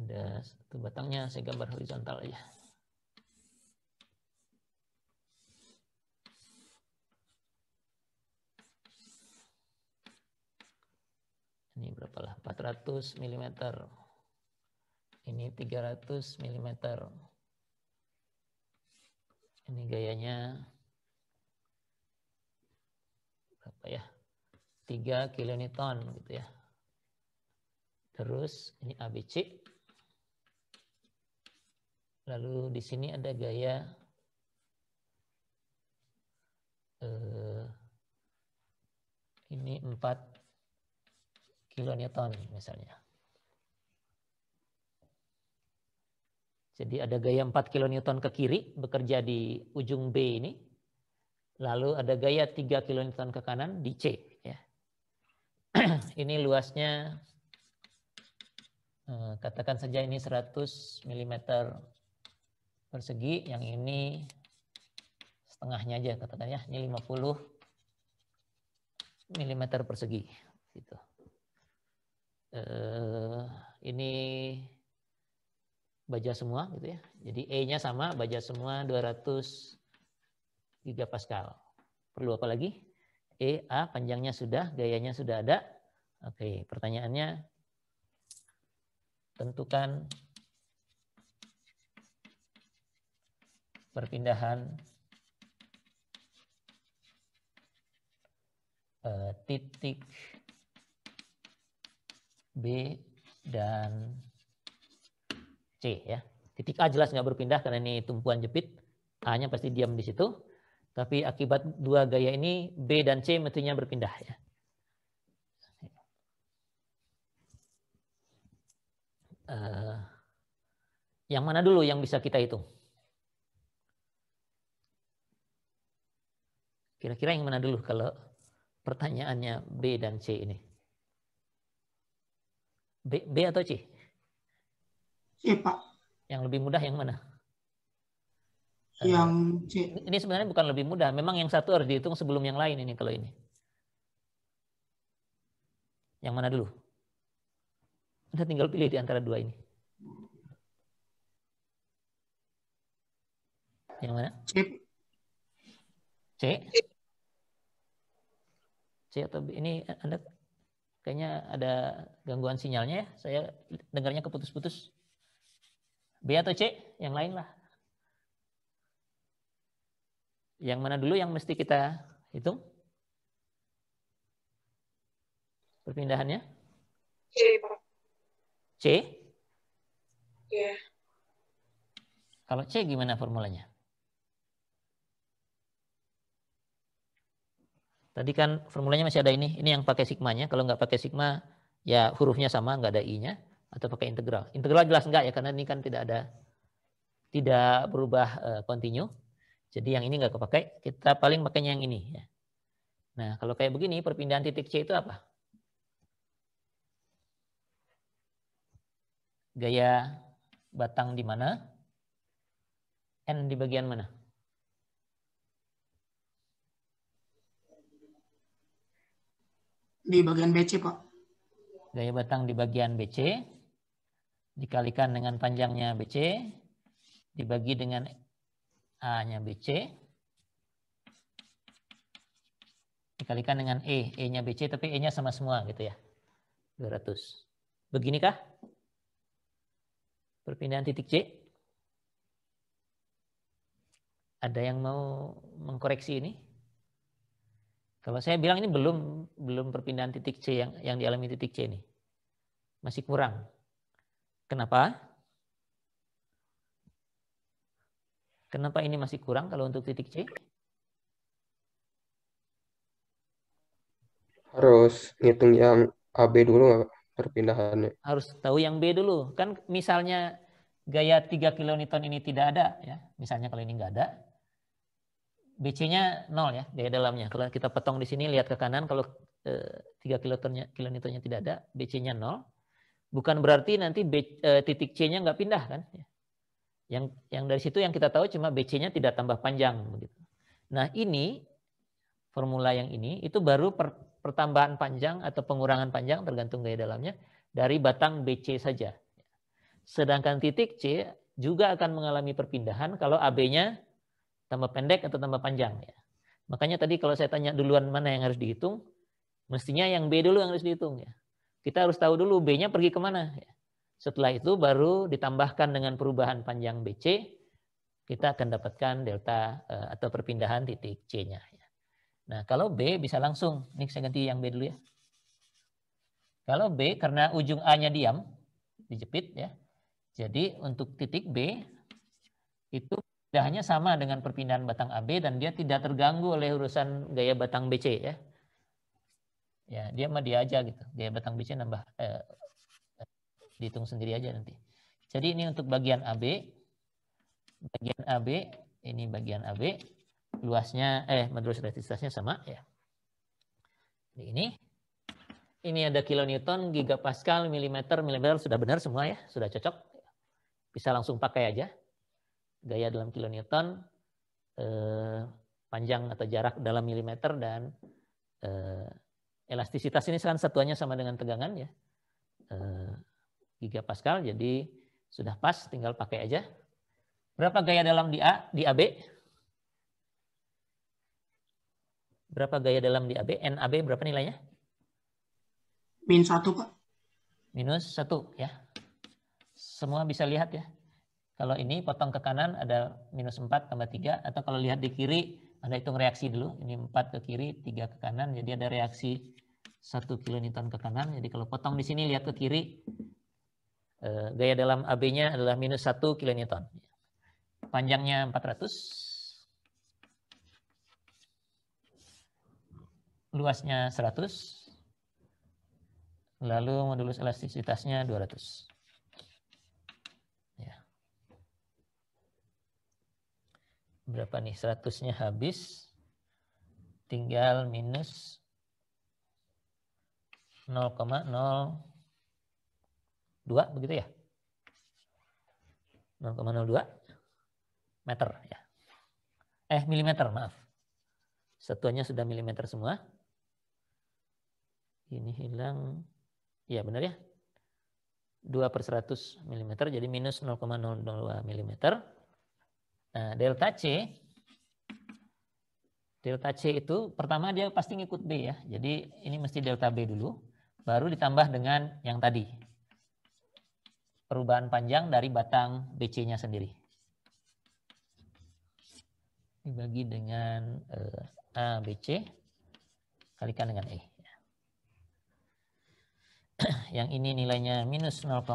ada satu batangnya saya gambar horizontal ya. ini berapalah 400 mm ini 300 mm ini gayanya berapa ya 3 kiloniton gitu ya terus ini ABC Lalu di sini ada gaya eh, ini 4 kilonewton misalnya. Jadi ada gaya 4 kilonewton ke kiri bekerja di ujung B ini. Lalu ada gaya 3 kilonewton ke kanan di C. Ya. ini luasnya eh, katakan saja ini 100 mm persegi yang ini setengahnya aja katakan ya ini 50 mm persegi gitu eh, ini baja semua gitu ya jadi e nya sama baja semua 203 pascal perlu apa lagi e a panjangnya sudah gayanya sudah ada oke pertanyaannya tentukan perpindahan eh, titik B dan C ya. Titik A jelas nggak berpindah karena ini tumpuan jepit. A-nya pasti diam di situ. Tapi akibat dua gaya ini B dan C mestinya berpindah ya. Uh, yang mana dulu yang bisa kita hitung? Kira-kira yang mana dulu kalau pertanyaannya B dan C ini? B, B atau C? C, Pak. Yang lebih mudah yang mana? Yang C. Ini sebenarnya bukan lebih mudah. Memang yang satu harus dihitung sebelum yang lain ini kalau ini. Yang mana dulu? Anda tinggal pilih di antara dua ini. Yang mana? C. C. C atau B. Ini Anda kayaknya ada gangguan sinyalnya ya. Saya dengarnya keputus-putus. B atau C? Yang lain lah. Yang mana dulu yang mesti kita hitung? Perpindahannya? C, C? Ya. Kalau C gimana formulanya? Tadi kan formulanya masih ada ini. Ini yang pakai sigmanya. Kalau nggak pakai sigma, ya hurufnya sama, nggak ada i-nya. Atau pakai integral. Integral jelas nggak ya, karena ini kan tidak ada tidak berubah uh, continue. Jadi yang ini nggak kepakai. Kita paling pakainya yang ini. Ya. Nah, kalau kayak begini, perpindahan titik C itu apa? Gaya batang di mana? N di bagian mana? di bagian BC, Pak. Daya batang di bagian BC, dikalikan dengan panjangnya BC, dibagi dengan A-nya BC, dikalikan dengan E, E-nya BC, tapi E-nya sama semua gitu ya, 200. Beginikah perpindahan titik C? Ada yang mau mengkoreksi ini? Kalau saya bilang ini belum belum perpindahan titik C yang yang dialami titik C ini. Masih kurang. Kenapa? Kenapa ini masih kurang kalau untuk titik C? Harus ngitung yang AB dulu perpindahannya. Harus tahu yang B dulu. Kan misalnya gaya 3 kilonewton ini tidak ada ya. Misalnya kalau ini enggak ada, BC-nya nol ya gaya dalamnya. Kalau kita potong di sini lihat ke kanan kalau e, 3 kilotonnya tidak ada, BC-nya nol. Bukan berarti nanti B, e, eh, titik C-nya nggak pindah kan? Yang yang dari situ yang kita tahu cuma BC-nya tidak tambah panjang begitu. Nah ini formula yang ini itu baru per, pertambahan panjang atau pengurangan panjang tergantung gaya dalamnya dari batang BC saja. Sedangkan titik C juga akan mengalami perpindahan kalau AB-nya Tambah pendek atau tambah panjang ya. Makanya tadi kalau saya tanya duluan mana yang harus dihitung, mestinya yang B dulu yang harus dihitung ya. Kita harus tahu dulu B-nya pergi kemana. Ya. Setelah itu baru ditambahkan dengan perubahan panjang BC, kita akan dapatkan delta eh, atau perpindahan titik C-nya. Ya. Nah kalau B bisa langsung, ini saya ganti yang B dulu ya. Kalau B karena ujung A-nya diam, dijepit ya. Jadi untuk titik B itu hanya sama dengan perpindahan batang AB dan dia tidak terganggu oleh urusan gaya batang BC ya. Ya, dia mah dia aja gitu. Gaya batang BC nambah eh, dihitung sendiri aja nanti. Jadi ini untuk bagian AB. Bagian AB, ini bagian AB. Luasnya eh menurut elastisitasnya sama ya. Jadi ini ini ada kilonewton, gigapascal, milimeter, milimeter sudah benar semua ya, sudah cocok. Bisa langsung pakai aja gaya dalam kilonewton, eh, panjang atau jarak dalam milimeter dan eh, elastisitas ini kan satuannya sama dengan tegangan ya. Eh, gigapascal jadi sudah pas tinggal pakai aja. Berapa gaya dalam di A, di AB? Berapa gaya dalam di AB? NAB berapa nilainya? Min satu Pak. Minus satu ya. Semua bisa lihat ya. Kalau ini potong ke kanan ada minus 4 tambah 3. Atau kalau lihat di kiri, Anda hitung reaksi dulu. Ini 4 ke kiri, 3 ke kanan. Jadi ada reaksi 1 kilonewton ke kanan. Jadi kalau potong di sini, lihat ke kiri. Eh, gaya dalam AB-nya adalah minus 1 kilonewton. Panjangnya 400. Luasnya 100. Lalu modulus elastisitasnya 200. berapa nih? 100-nya habis. Tinggal minus 0,02 begitu ya? 0,02 meter ya. Eh, milimeter, maaf. Satuannya sudah milimeter semua. Ini hilang. Ya, benar ya. 2 per 100 mm, jadi minus 0,02 mm. Nah, delta C delta C itu pertama dia pasti ngikut B ya. Jadi ini mesti delta B dulu baru ditambah dengan yang tadi. Perubahan panjang dari batang BC-nya sendiri. Dibagi dengan eh, A BC kalikan dengan E. Yang ini nilainya minus 0,02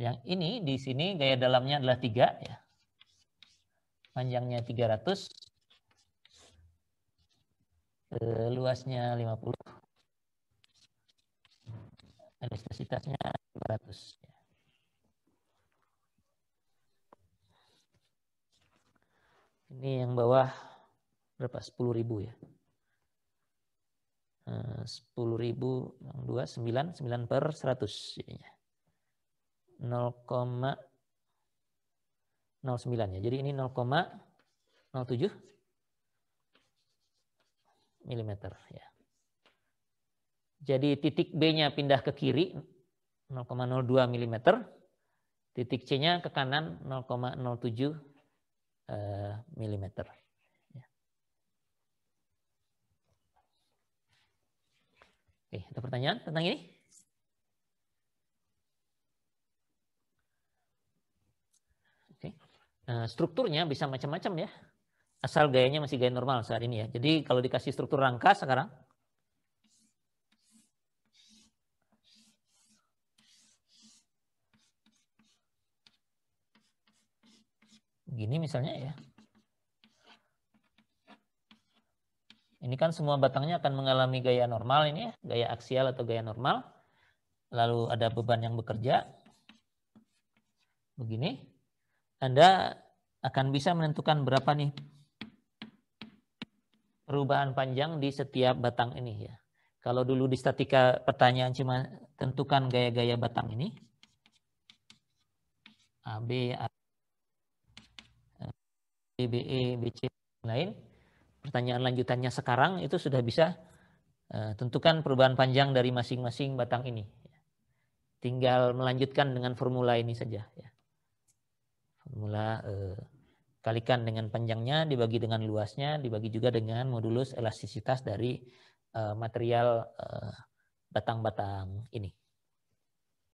yang ini di sini gaya dalamnya adalah 3 ya. Panjangnya 300. Luasnya 50. Elastisitasnya 200 Ini yang bawah berapa? 10.000 ya. 10.000 eh, yang 2 9 9 per 100 Ya. 0,09 ya. Jadi ini 0,07 mm ya. Jadi titik B-nya pindah ke kiri 0,02 mm, titik C-nya ke kanan 0,07 eh, mm. Ya. Oke, ada pertanyaan tentang ini? Eh, strukturnya bisa macam-macam ya. Asal gayanya masih gaya normal saat ini ya. Jadi kalau dikasih struktur rangka sekarang. Gini misalnya ya. Ini kan semua batangnya akan mengalami gaya normal ini ya. Gaya aksial atau gaya normal. Lalu ada beban yang bekerja. Begini. Anda akan bisa menentukan berapa nih perubahan panjang di setiap batang ini ya. Kalau dulu di statika pertanyaan cuma tentukan gaya-gaya batang ini. A, B, A, B, B, E, B, C, lain. Pertanyaan lanjutannya sekarang itu sudah bisa e, tentukan perubahan panjang dari masing-masing batang ini. Tinggal melanjutkan dengan formula ini saja. Ya. Mula e. kalikan dengan panjangnya, dibagi dengan luasnya, dibagi juga dengan modulus elastisitas dari eh, material eh, batang-batang ini.